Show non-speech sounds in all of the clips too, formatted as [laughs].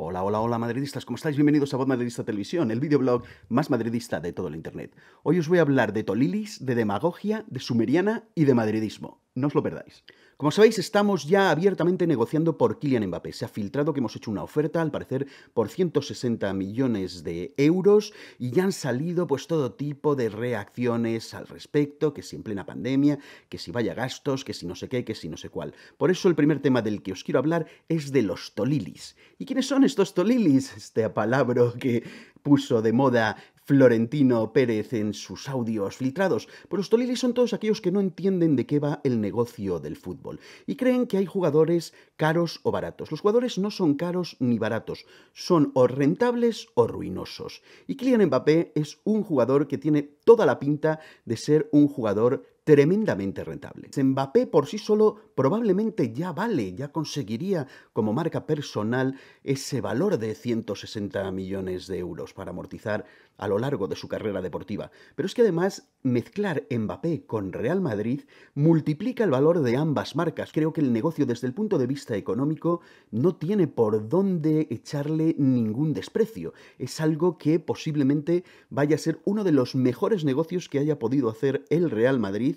Hola, hola, hola madridistas, ¿cómo estáis? Bienvenidos a Voz Madridista Televisión, el videoblog más madridista de todo el internet. Hoy os voy a hablar de Tolilis, de demagogia, de sumeriana y de madridismo. No os lo perdáis. Como sabéis, estamos ya abiertamente negociando por Kylian Mbappé. Se ha filtrado que hemos hecho una oferta, al parecer, por 160 millones de euros y ya han salido pues todo tipo de reacciones al respecto, que si en plena pandemia, que si vaya gastos, que si no sé qué, que si no sé cuál. Por eso el primer tema del que os quiero hablar es de los tolilis. ¿Y quiénes son estos tolilis? [laughs] Este palabra que puso de moda Florentino Pérez en sus audios filtrados, pero los Tolili son todos aquellos que no entienden de qué va el negocio del fútbol y creen que hay jugadores caros o baratos. Los jugadores no son caros ni baratos, son o rentables o ruinosos. Y Kylian Mbappé es un jugador que tiene toda la pinta de ser un jugador tremendamente rentable. Mbappé por sí solo probablemente ya vale, ya conseguiría como marca personal ese valor de 160 millones de euros para amortizar a lo largo de su carrera deportiva. Pero es que además mezclar Mbappé con Real Madrid multiplica el valor de ambas marcas. Creo que el negocio desde el punto de vista económico no tiene por dónde echarle ningún desprecio. Es algo que posiblemente vaya a ser uno de los mejores negocios que haya podido hacer el Real Madrid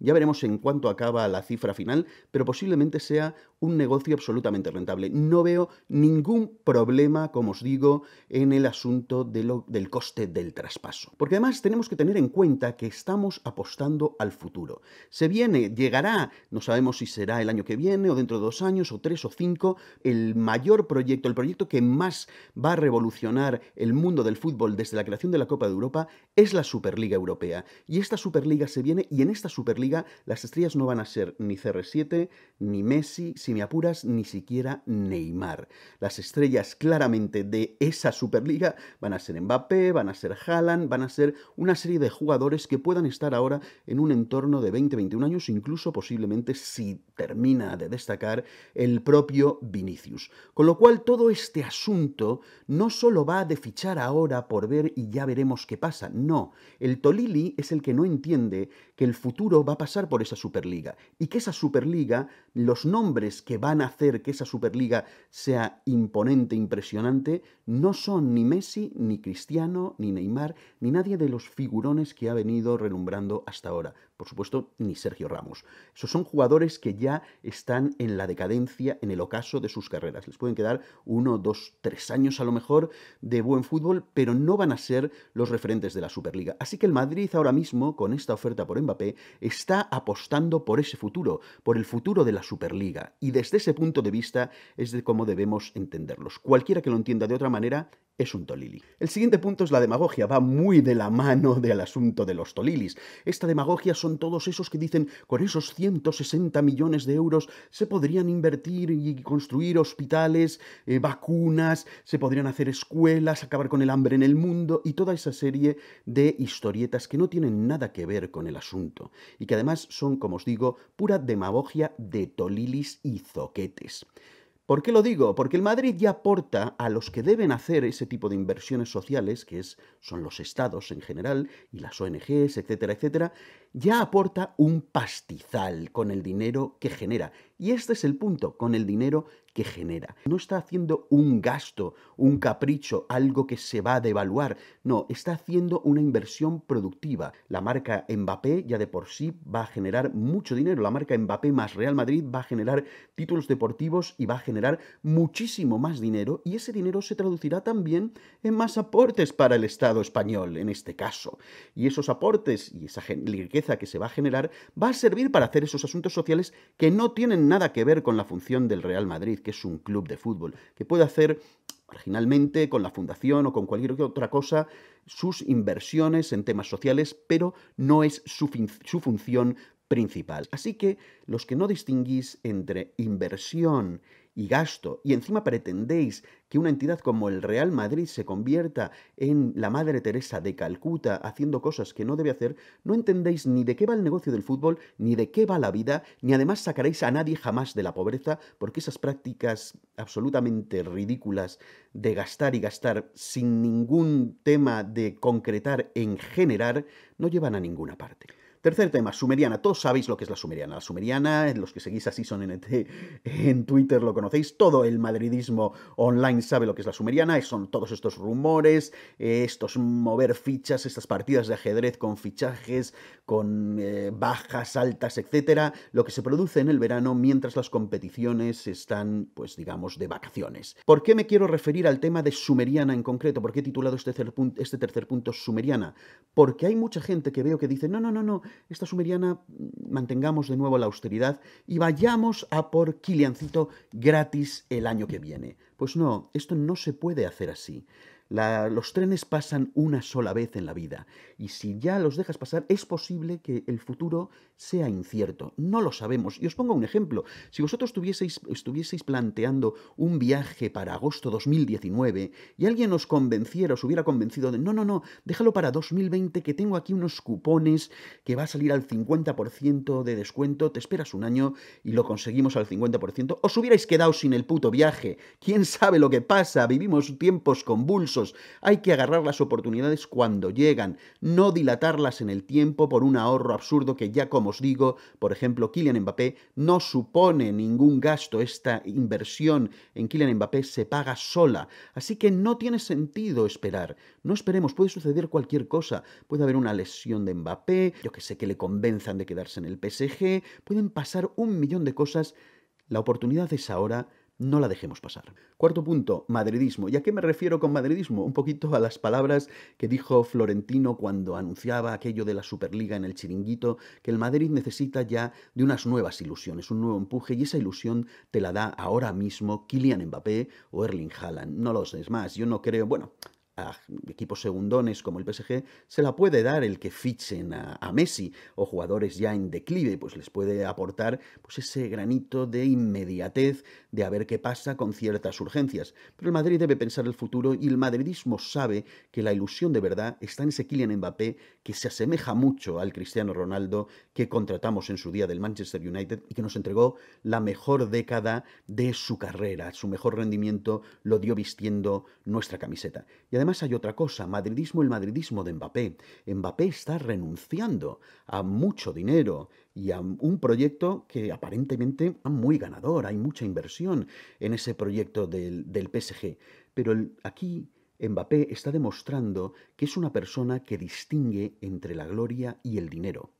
Ya veremos en cuánto acaba la cifra final, pero posiblemente sea un negocio absolutamente rentable. No veo ningún problema, como os digo, en el asunto del coste del traspaso. Porque además tenemos que tener en cuenta que estamos apostando al futuro. Se viene, llegará, no sabemos si será el año que viene o dentro de dos años o tres o cinco, el mayor proyecto, el proyecto que más va a revolucionar el mundo del fútbol desde la creación de la Copa de Europa es la Superliga Europea. Y esta Superliga se viene y en esta Superliga las estrellas no van a ser ni CR7, ni Messi, si me apuras, ni siquiera Neymar. Las estrellas claramente de esa Superliga van a ser Mbappé, van a ser Haaland, van a ser una serie de jugadores que puedan estar ahora en un entorno de 20-21 años, incluso posiblemente si termina de destacar el propio Vinicius. Con lo cual todo este asunto no solo va de fichar ahora por ver y ya veremos qué pasa, no, el Tolili es el que no entiende que el futuro va pasar por esa Superliga y que esa Superliga, los nombres que van a hacer que esa Superliga sea imponente, impresionante, no son ni Messi, ni Cristiano, ni Neymar, ni nadie de los figurones que ha venido renombrando hasta ahora. Por supuesto, ni Sergio Ramos. Esos son jugadores que ya están en la decadencia, en el ocaso de sus carreras. Les pueden quedar uno, dos, tres años a lo mejor de buen fútbol, pero no van a ser los referentes de la Superliga. Así que el Madrid ahora mismo, con esta oferta por Mbappé, está está apostando por ese futuro, por el futuro de la Superliga. Y desde ese punto de vista es de cómo debemos entenderlos. Cualquiera que lo entienda de otra manera es un tolili. El siguiente punto es la demagogia, va muy de la mano del asunto de los tolilis. Esta demagogia son todos esos que dicen, con esos 160 millones de euros se podrían invertir y construir hospitales, eh, vacunas, se podrían hacer escuelas, acabar con el hambre en el mundo y toda esa serie de historietas que no tienen nada que ver con el asunto y que además son, como os digo, pura demagogia de tolilis y zoquetes. ¿Por qué lo digo? Porque el Madrid ya aporta a los que deben hacer ese tipo de inversiones sociales, que es, son los estados en general y las ONGs, etcétera, etcétera, ya aporta un pastizal con el dinero que genera. Y este es el punto, con el dinero genera. No está haciendo un gasto, un capricho, algo que se va a devaluar. No, está haciendo una inversión productiva. La marca Mbappé ya de por sí va a generar mucho dinero. La marca Mbappé más Real Madrid va a generar títulos deportivos y va a generar muchísimo más dinero y ese dinero se traducirá también en más aportes para el Estado español, en este caso. Y esos aportes y esa riqueza que se va a generar va a servir para hacer esos asuntos sociales que no tienen nada que ver con la función del Real Madrid, que es un club de fútbol, que puede hacer marginalmente con la fundación o con cualquier otra cosa sus inversiones en temas sociales, pero no es su, su función principal. Así que los que no distinguís entre inversión y gasto, y encima pretendéis que una entidad como el Real Madrid se convierta en la Madre Teresa de Calcuta haciendo cosas que no debe hacer, no entendéis ni de qué va el negocio del fútbol, ni de qué va la vida, ni además sacaréis a nadie jamás de la pobreza, porque esas prácticas absolutamente ridículas de gastar y gastar sin ningún tema de concretar en generar no llevan a ninguna parte. Tercer tema, sumeriana. Todos sabéis lo que es la sumeriana. La sumeriana, los que seguís así son NT [laughs] en Twitter lo conocéis. Todo el madridismo online sabe lo que es la sumeriana. Son todos estos rumores, eh, estos mover fichas, estas partidas de ajedrez con fichajes, con eh, bajas, altas, etcétera. Lo que se produce en el verano mientras las competiciones están, pues digamos, de vacaciones. ¿Por qué me quiero referir al tema de sumeriana en concreto? ¿Por qué he titulado este tercer este tercer punto sumeriana? Porque hay mucha gente que veo que dice, no, no, no, no esta sumeriana mantengamos de nuevo la austeridad y vayamos a por Kiliancito gratis el año que viene. Pues no, esto no se puede hacer así los trenes pasan una sola vez en la vida y si ya los dejas pasar es posible que el futuro sea incierto. No lo sabemos. Y os pongo un ejemplo. Si vosotros estuvieseis planteando un viaje para agosto 2019 y alguien os convenciera, os hubiera convencido de no, no, no, déjalo para 2020 que tengo aquí unos cupones que va a salir al 50% de descuento, te esperas un año y lo conseguimos al 50%, os hubierais quedado sin el puto viaje. ¿Quién sabe lo que pasa? Vivimos tiempos convulsos hay que agarrar las oportunidades cuando llegan, no dilatarlas en el tiempo por un ahorro absurdo que ya, como os digo, por ejemplo, Kylian Mbappé no supone ningún gasto. Esta inversión en Kylian Mbappé se paga sola. Así que no tiene sentido esperar. No esperemos, puede suceder cualquier cosa. Puede haber una lesión de Mbappé, yo que sé, que le convenzan de quedarse en el PSG, pueden pasar un millón de cosas. La oportunidad es ahora no la dejemos pasar. Cuarto punto, madridismo. ¿Y a qué me refiero con madridismo? Un poquito a las palabras que dijo Florentino cuando anunciaba aquello de la Superliga en el chiringuito, que el Madrid necesita ya de unas nuevas ilusiones, un nuevo empuje, y esa ilusión te la da ahora mismo Kylian Mbappé o Erling Haaland. No lo sé, es más, yo no creo, bueno, a equipos segundones como el PSG se la puede dar el que fichen a, Messi o jugadores ya en declive, pues les puede aportar pues ese granito de inmediatez de a ver qué pasa con ciertas urgencias. Pero el Madrid debe pensar el futuro y el madridismo sabe que la ilusión de verdad está en ese Kylian Mbappé que se asemeja mucho al Cristiano Ronaldo que contratamos en su día del Manchester United y que nos entregó la mejor década de su carrera, su mejor rendimiento lo dio vistiendo nuestra camiseta. Y además además hay otra cosa, madridismo el madridismo de Mbappé. Mbappé está renunciando a mucho dinero y a un proyecto que aparentemente es muy ganador, hay mucha inversión en ese proyecto del, PSG. Pero aquí Mbappé está demostrando que es una persona que distingue entre la gloria y el dinero,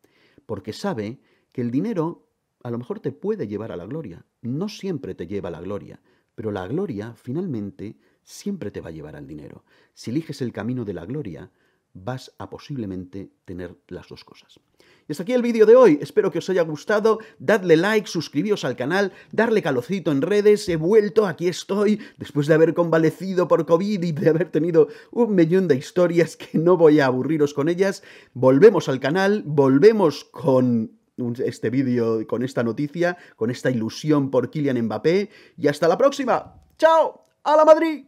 porque sabe que el dinero a lo mejor te puede llevar a la gloria, no siempre te lleva a la gloria, pero la gloria finalmente siempre te va a llevar al dinero. Si eliges el camino de la gloria, vas a posiblemente tener las dos cosas. Y hasta aquí el vídeo de hoy. Espero que os haya gustado. Dadle like, suscribíos al canal, darle calocito en redes. He vuelto, aquí estoy, después de haber convalecido por COVID y de haber tenido un millón de historias que no voy a aburriros con ellas. Volvemos al canal, volvemos con este vídeo, con esta noticia, con esta ilusión por Kylian Mbappé. Y hasta la próxima. ¡Chao! ¡A la Madrid!